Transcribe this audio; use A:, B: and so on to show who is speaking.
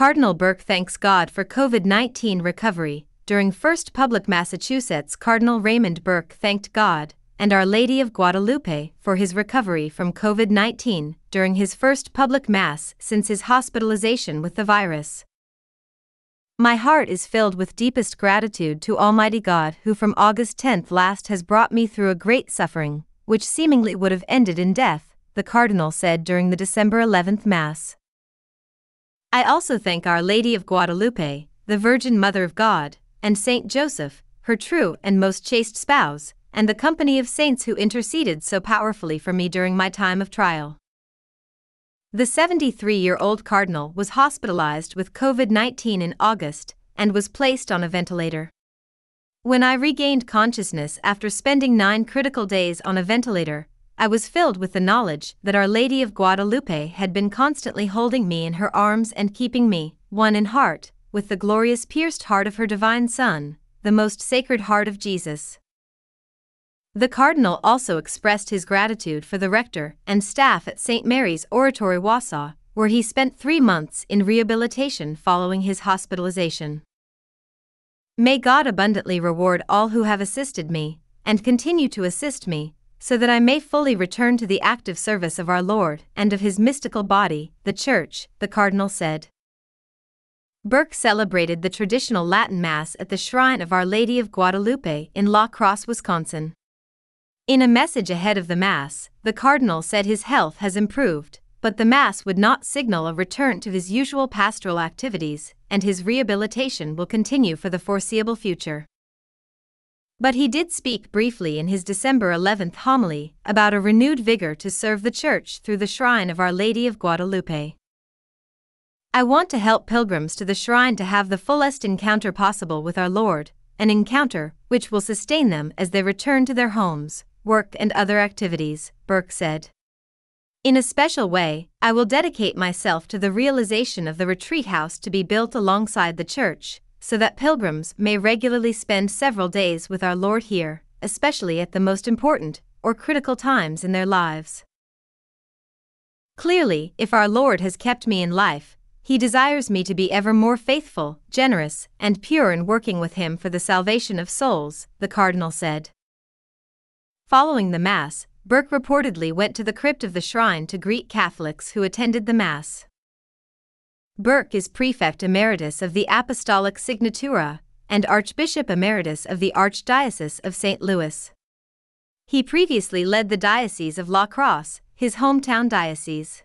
A: Cardinal Burke thanks God for COVID 19 recovery. During First Public Massachusetts, Cardinal Raymond Burke thanked God and Our Lady of Guadalupe for his recovery from COVID 19 during his first public Mass since his hospitalization with the virus. My heart is filled with deepest gratitude to Almighty God, who from August 10th last has brought me through a great suffering, which seemingly would have ended in death, the Cardinal said during the December 11th Mass. I also thank Our Lady of Guadalupe, the Virgin Mother of God, and Saint Joseph, her true and most chaste spouse, and the company of saints who interceded so powerfully for me during my time of trial. The 73 year old cardinal was hospitalized with COVID 19 in August and was placed on a ventilator. When I regained consciousness after spending nine critical days on a ventilator, I was filled with the knowledge that Our Lady of Guadalupe had been constantly holding me in her arms and keeping me, one in heart, with the glorious pierced heart of her divine Son, the most sacred heart of Jesus. The Cardinal also expressed his gratitude for the rector and staff at St. Mary's Oratory Wausau, where he spent three months in rehabilitation following his hospitalization. May God abundantly reward all who have assisted me, and continue to assist me, so that I may fully return to the active service of our Lord and of his mystical body, the Church, the Cardinal said. Burke celebrated the traditional Latin Mass at the shrine of Our Lady of Guadalupe in La Crosse, Wisconsin. In a message ahead of the Mass, the Cardinal said his health has improved, but the Mass would not signal a return to his usual pastoral activities, and his rehabilitation will continue for the foreseeable future. But he did speak briefly in his December 11th homily about a renewed vigor to serve the Church through the shrine of Our Lady of Guadalupe. I want to help pilgrims to the shrine to have the fullest encounter possible with our Lord, an encounter which will sustain them as they return to their homes, work, and other activities, Burke said. In a special way, I will dedicate myself to the realization of the retreat house to be built alongside the church, so that pilgrims may regularly spend several days with our Lord here, especially at the most important or critical times in their lives. Clearly, if our Lord has kept me in life, He desires me to be ever more faithful, generous, and pure in working with Him for the salvation of souls, the Cardinal said. Following the Mass, Burke reportedly went to the crypt of the shrine to greet Catholics who attended the Mass. Burke is Prefect Emeritus of the Apostolic Signatura and Archbishop Emeritus of the Archdiocese of St. Louis. He previously led the Diocese of La Crosse, his hometown diocese.